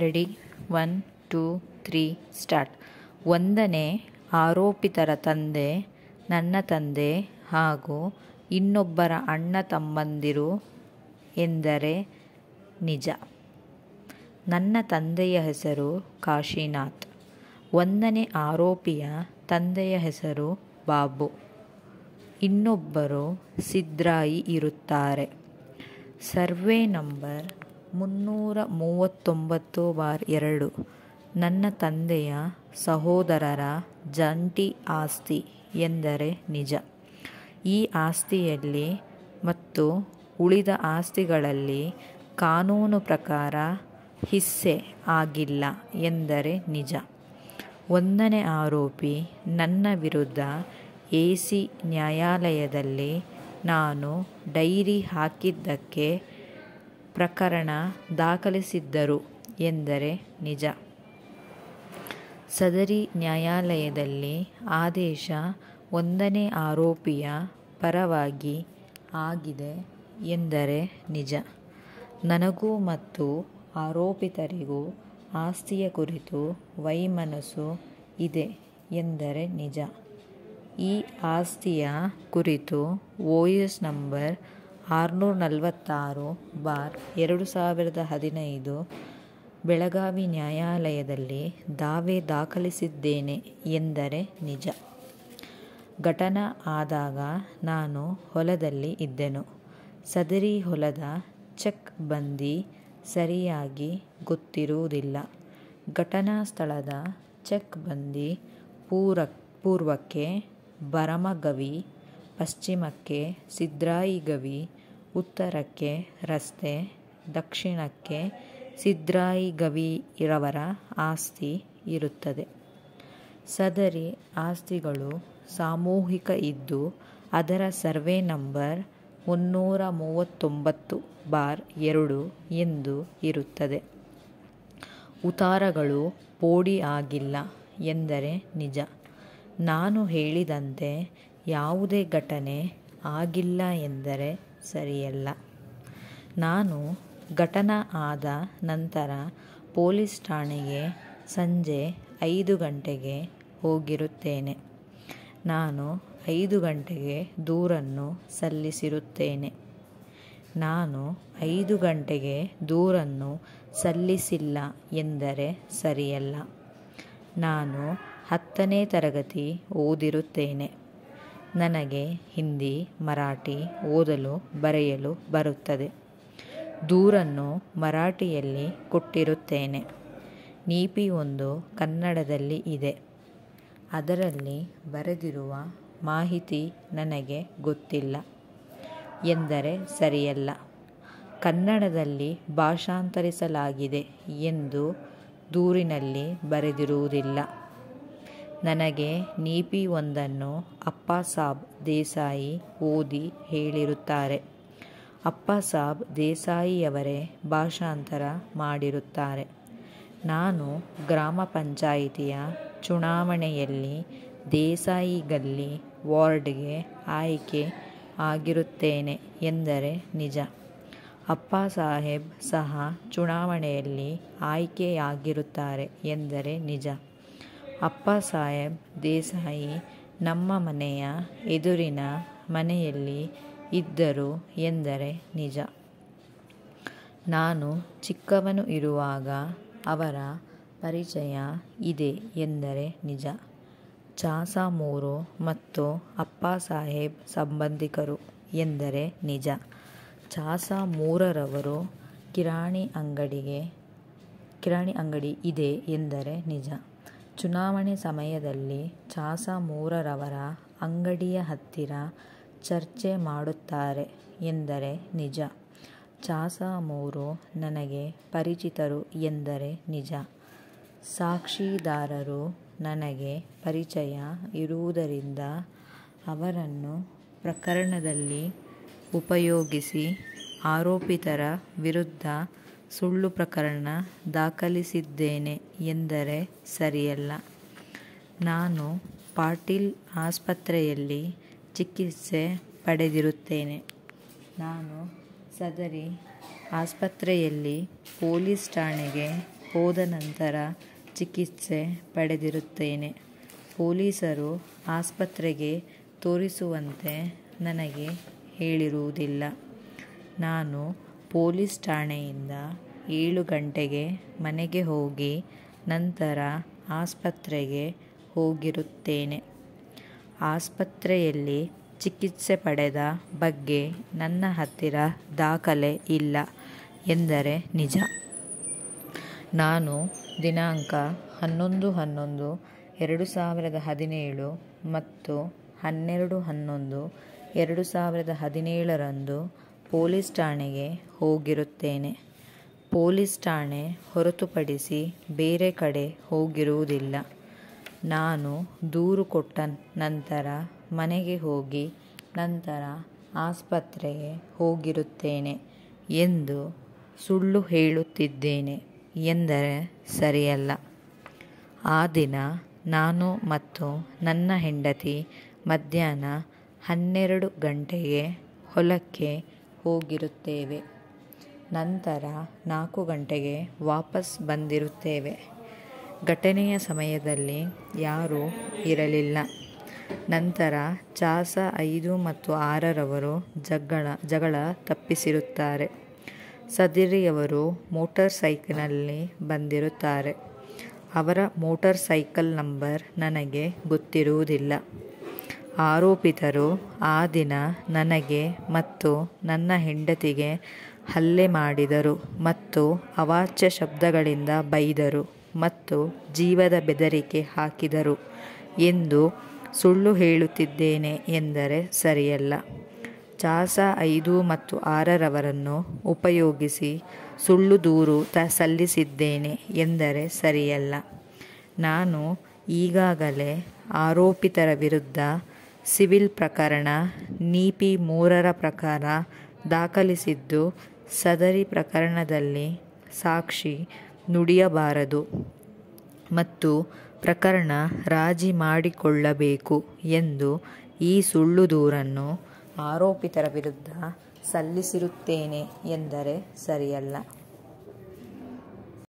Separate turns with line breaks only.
Ready one two three start ಒಂದನೇ ಆರೋಪಿತರ ತಂದೆ ನನ್ನ ತಂದೆ ಹಾಗೂ ಇನ್ನೊಬ್ಬರ ಅಣ್ಣ ತಮ್ಮಂದಿರು ಎಂದರೆ ನಿಜ ನನ್ನ ತಂದೆಯ ಹೆಸರು ಕಾಶಿನಾಥ್ ಒಂದನೇ ಆರೋಪಿಯ ತಂದೆಯ ಹೆಸರು ಬಾಬು ಇನ್ನೊಬ್ಬರು ಸಿದ್ರಾಯಿ ಇರುತ್ತಾರೆ ಸರ್ವೆ ನಂಬರ್ ಮುನ್ನೂರ ಮೂವತ್ತೊಂಬತ್ತು ಬಾರ್ ಎರಡು ನನ್ನ ತಂದೆಯ ಸಹೋದರರ ಜಂಟಿ ಆಸ್ತಿ ಎಂದರೆ ನಿಜ ಈ ಆಸ್ತಿಯಲ್ಲಿ ಮತ್ತು ಉಳಿದ ಆಸ್ತಿಗಳಲ್ಲಿ ಕಾನೂನು ಪ್ರಕಾರ ಹಿಸ್ಸೆ ಆಗಿಲ್ಲ ಎಂದರೆ ನಿಜ ಒಂದನೇ ಆರೋಪಿ ನನ್ನ ವಿರುದ್ಧ ಎ ಸಿ ನ್ಯಾಯಾಲಯದಲ್ಲಿ ನಾನು ಡೈರಿ ಹಾಕಿದ್ದಕ್ಕೆ ಪ್ರಕರಣ ದಾಖಲಿಸಿದ್ದರು ಎಂದರೆ ನಿಜ ಸದರಿ ನ್ಯಾಯಾಲಯದಲ್ಲಿ ಆದೇಶ ಒಂದನೇ ಆರೋಪಿಯ ಪರವಾಗಿ ಆಗಿದೆ ಎಂದರೆ ನಿಜ ನನಗೂ ಮತ್ತು ಆರೋಪಿತರಿಗೂ ಆಸ್ತಿಯ ಕುರಿತು ವೈಮನಸ್ಸು ಇದೆ ಎಂದರೆ ನಿಜ ಈ ಆಸ್ತಿಯ ಕುರಿತು ಎಸ್ ನಂಬರ್ ಆರುನೂರ ನಲವತ್ತಾರು ಬಾರ್ ಎರಡು ಸಾವಿರದ ಹದಿನೈದು ಬೆಳಗಾವಿ ನ್ಯಾಯಾಲಯದಲ್ಲಿ ದಾವೆ ದಾಖಲಿಸಿದ್ದೇನೆ ಎಂದರೆ ನಿಜ ಘಟನೆ ಆದಾಗ ನಾನು ಹೊಲದಲ್ಲಿ ಇದ್ದೆನು ಸದರಿ ಹೊಲದ ಚೆಕ್ ಬಂದಿ ಸರಿಯಾಗಿ ಗೊತ್ತಿರುವುದಿಲ್ಲ ಘಟನಾ ಸ್ಥಳದ ಚೆಕ್ ಬಂದಿ ಪೂರ ಪೂರ್ವಕ್ಕೆ ಬರಮಗವಿ ಪಶ್ಚಿಮಕ್ಕೆ ಸಿದ್ರಾಯಿಗವಿ ಉತ್ತರಕ್ಕೆ ರಸ್ತೆ ದಕ್ಷಿಣಕ್ಕೆ ಸಿದ್ರಾಯಿ ಗವಿ ಇರವರ ಆಸ್ತಿ ಇರುತ್ತದೆ ಸದರಿ ಆಸ್ತಿಗಳು ಸಾಮೂಹಿಕ ಇದ್ದು ಅದರ ಸರ್ವೆ ನಂಬರ್ ಮುನ್ನೂರ ಮೂವತ್ತೊಂಬತ್ತು ಬಾರ್ ಎರಡು ಎಂದು ಇರುತ್ತದೆ ಉತಾರಗಳು ಪೋಡಿ ಆಗಿಲ್ಲ ಎಂದರೆ ನಿಜ ನಾನು ಹೇಳಿದಂತೆ ಯಾವುದೇ ಘಟನೆ ಆಗಿಲ್ಲ ಎಂದರೆ ಸರಿಯಲ್ಲ ನಾನು ಘಟನೆ ಆದ ನಂತರ ಪೊಲೀಸ್ ಠಾಣೆಗೆ ಸಂಜೆ ಐದು ಗಂಟೆಗೆ ಹೋಗಿರುತ್ತೇನೆ ನಾನು ಐದು ಗಂಟೆಗೆ ದೂರನ್ನು ಸಲ್ಲಿಸಿರುತ್ತೇನೆ ನಾನು ಐದು ಗಂಟೆಗೆ ದೂರನ್ನು ಸಲ್ಲಿಸಿಲ್ಲ ಎಂದರೆ ಸರಿಯಲ್ಲ ನಾನು ಹತ್ತನೇ ತರಗತಿ ಓದಿರುತ್ತೇನೆ ನನಗೆ ಹಿಂದಿ ಮರಾಠಿ ಓದಲು ಬರೆಯಲು ಬರುತ್ತದೆ ದೂರನ್ನು ಮರಾಠಿಯಲ್ಲಿ ಕೊಟ್ಟಿರುತ್ತೇನೆ ನೀಪಿ ಒಂದು ಕನ್ನಡದಲ್ಲಿ ಇದೆ ಅದರಲ್ಲಿ ಬರೆದಿರುವ ಮಾಹಿತಿ ನನಗೆ ಗೊತ್ತಿಲ್ಲ ಎಂದರೆ ಸರಿಯಲ್ಲ ಕನ್ನಡದಲ್ಲಿ ಭಾಷಾಂತರಿಸಲಾಗಿದೆ ಎಂದು ದೂರಿನಲ್ಲಿ ಬರೆದಿರುವುದಿಲ್ಲ ನನಗೆ ನೀಪಿ ಒಂದನ್ನು ಅಪ್ಪ ಸಾಬ್ ದೇಸಾಯಿ ಓದಿ ಹೇಳಿರುತ್ತಾರೆ ಸಾಬ್ ದೇಸಾಯಿಯವರೇ ಭಾಷಾಂತರ ಮಾಡಿರುತ್ತಾರೆ ನಾನು ಗ್ರಾಮ ಪಂಚಾಯಿತಿಯ ಚುನಾವಣೆಯಲ್ಲಿ ದೇಸಾಯಿ ಗಲ್ಲಿ ವಾರ್ಡ್ಗೆ ಆಯ್ಕೆ ಆಗಿರುತ್ತೇನೆ ಎಂದರೆ ನಿಜ ಅಪ್ಪ ಸಾಹೇಬ್ ಸಹ ಚುನಾವಣೆಯಲ್ಲಿ ಆಯ್ಕೆಯಾಗಿರುತ್ತಾರೆ ಎಂದರೆ ನಿಜ ಅಪ್ಪ ಸಾಹೇಬ್ ದೇಸಾಯಿ ನಮ್ಮ ಮನೆಯ ಎದುರಿನ ಮನೆಯಲ್ಲಿ ಇದ್ದರು ಎಂದರೆ ನಿಜ ನಾನು ಚಿಕ್ಕವನು ಇರುವಾಗ ಅವರ ಪರಿಚಯ ಇದೆ ಎಂದರೆ ನಿಜ ಮೂರು ಮತ್ತು ಅಪ್ಪ ಸಾಹೇಬ್ ಸಂಬಂಧಿಕರು ಎಂದರೆ ನಿಜ ಚಾಸಾ ಮೂರರವರು ಕಿರಾಣಿ ಅಂಗಡಿಗೆ ಕಿರಾಣಿ ಅಂಗಡಿ ಇದೆ ಎಂದರೆ ನಿಜ ಚುನಾವಣೆ ಸಮಯದಲ್ಲಿ ಚಾಸ ಮೂರರವರ ಅಂಗಡಿಯ ಹತ್ತಿರ ಚರ್ಚೆ ಮಾಡುತ್ತಾರೆ ಎಂದರೆ ನಿಜ. ಚಾಸ ಮೂರು ನನಗೆ ಪರಿಚಿತರು ಎಂದರೆ ನಿಜ. ಸಾಕ್ಷಿದಾರರು ನನಗೆ ಪರಿಚಯ ಇರುವುದರಿಂದ ಅವರನ್ನು ಪ್ರಕರಣದಲ್ಲಿ ಉಪಯೋಗಿಸಿ ಆರೋಪಿತರ ವಿರುದ್ಧ ಸುಳ್ಳು ಪ್ರಕರಣ ದಾಖಲಿಸಿದ್ದೇನೆ ಎಂದರೆ ಸರಿಯಲ್ಲ ನಾನು ಪಾಟೀಲ್ ಆಸ್ಪತ್ರೆಯಲ್ಲಿ ಚಿಕಿತ್ಸೆ ಪಡೆದಿರುತ್ತೇನೆ ನಾನು ಸದರಿ ಆಸ್ಪತ್ರೆಯಲ್ಲಿ ಪೊಲೀಸ್ ಠಾಣೆಗೆ ಹೋದ ನಂತರ ಚಿಕಿತ್ಸೆ ಪಡೆದಿರುತ್ತೇನೆ ಪೊಲೀಸರು ಆಸ್ಪತ್ರೆಗೆ ತೋರಿಸುವಂತೆ ನನಗೆ ಹೇಳಿರುವುದಿಲ್ಲ ನಾನು ಪೊಲೀಸ್ ಠಾಣೆಯಿಂದ ಏಳು ಗಂಟೆಗೆ ಮನೆಗೆ ಹೋಗಿ ನಂತರ ಆಸ್ಪತ್ರೆಗೆ ಹೋಗಿರುತ್ತೇನೆ ಆಸ್ಪತ್ರೆಯಲ್ಲಿ ಚಿಕಿತ್ಸೆ ಪಡೆದ ಬಗ್ಗೆ ನನ್ನ ಹತ್ತಿರ ದಾಖಲೆ ಇಲ್ಲ ಎಂದರೆ ನಿಜ ನಾನು ದಿನಾಂಕ ಹನ್ನೊಂದು ಹನ್ನೊಂದು ಎರಡು ಸಾವಿರದ ಹದಿನೇಳು ಮತ್ತು ಹನ್ನೆರಡು ಹನ್ನೊಂದು ಎರಡು ಸಾವಿರದ ಹದಿನೇಳರಂದು ಪೊಲೀಸ್ ಠಾಣೆಗೆ ಹೋಗಿರುತ್ತೇನೆ ಪೊಲೀಸ್ ಠಾಣೆ ಹೊರತುಪಡಿಸಿ ಬೇರೆ ಕಡೆ ಹೋಗಿರುವುದಿಲ್ಲ ನಾನು ದೂರು ಕೊಟ್ಟ ನಂತರ ಮನೆಗೆ ಹೋಗಿ ನಂತರ ಆಸ್ಪತ್ರೆಗೆ ಹೋಗಿರುತ್ತೇನೆ ಎಂದು ಸುಳ್ಳು ಹೇಳುತ್ತಿದ್ದೇನೆ ಎಂದರೆ ಸರಿಯಲ್ಲ ಆ ದಿನ ನಾನು ಮತ್ತು ನನ್ನ ಹೆಂಡತಿ ಮಧ್ಯಾಹ್ನ ಹನ್ನೆರಡು ಗಂಟೆಗೆ ಹೊಲಕ್ಕೆ ಹೋಗಿರುತ್ತೇವೆ ನಂತರ ನಾಲ್ಕು ಗಂಟೆಗೆ ವಾಪಸ್ ಬಂದಿರುತ್ತೇವೆ ಘಟನೆಯ ಸಮಯದಲ್ಲಿ ಯಾರೂ ಇರಲಿಲ್ಲ ನಂತರ ಚಾಸ ಐದು ಮತ್ತು ಆರರವರು ಜಗಳ ಜಗಳ ತಪ್ಪಿಸಿರುತ್ತಾರೆ ಸದಿರಿಯವರು ಮೋಟಾರ್ ಸೈಕಲ್ನಲ್ಲಿ ಬಂದಿರುತ್ತಾರೆ ಅವರ ಮೋಟರ್ ಸೈಕಲ್ ನಂಬರ್ ನನಗೆ ಗೊತ್ತಿರುವುದಿಲ್ಲ ಆರೋಪಿತರು ಆ ದಿನ ನನಗೆ ಮತ್ತು ನನ್ನ ಹೆಂಡತಿಗೆ ಹಲ್ಲೆ ಮಾಡಿದರು ಮತ್ತು ಅವಾಚ್ಯ ಶಬ್ದಗಳಿಂದ ಬೈದರು ಮತ್ತು ಜೀವದ ಬೆದರಿಕೆ ಹಾಕಿದರು ಎಂದು ಸುಳ್ಳು ಹೇಳುತ್ತಿದ್ದೇನೆ ಎಂದರೆ ಸರಿಯಲ್ಲ ಚಾಸ ಐದು ಮತ್ತು ಆರರವರನ್ನು ಉಪಯೋಗಿಸಿ ಸುಳ್ಳು ದೂರು ತ ಸಲ್ಲಿಸಿದ್ದೇನೆ ಎಂದರೆ ಸರಿಯಲ್ಲ ನಾನು ಈಗಾಗಲೇ ಆರೋಪಿತರ ವಿರುದ್ಧ ಸಿವಿಲ್ ಪ್ರಕರಣ ನೀಪಿ ಮೂರರ ಪ್ರಕಾರ ದಾಖಲಿಸಿದ್ದು ಸದರಿ ಪ್ರಕರಣದಲ್ಲಿ ಸಾಕ್ಷಿ ನುಡಿಯಬಾರದು ಮತ್ತು ಪ್ರಕರಣ ರಾಜಿ ಮಾಡಿಕೊಳ್ಳಬೇಕು ಎಂದು ಈ ಸುಳ್ಳು ದೂರನ್ನು ಆರೋಪಿತರ ವಿರುದ್ಧ ಸಲ್ಲಿಸಿರುತ್ತೇನೆ ಎಂದರೆ ಸರಿಯಲ್ಲ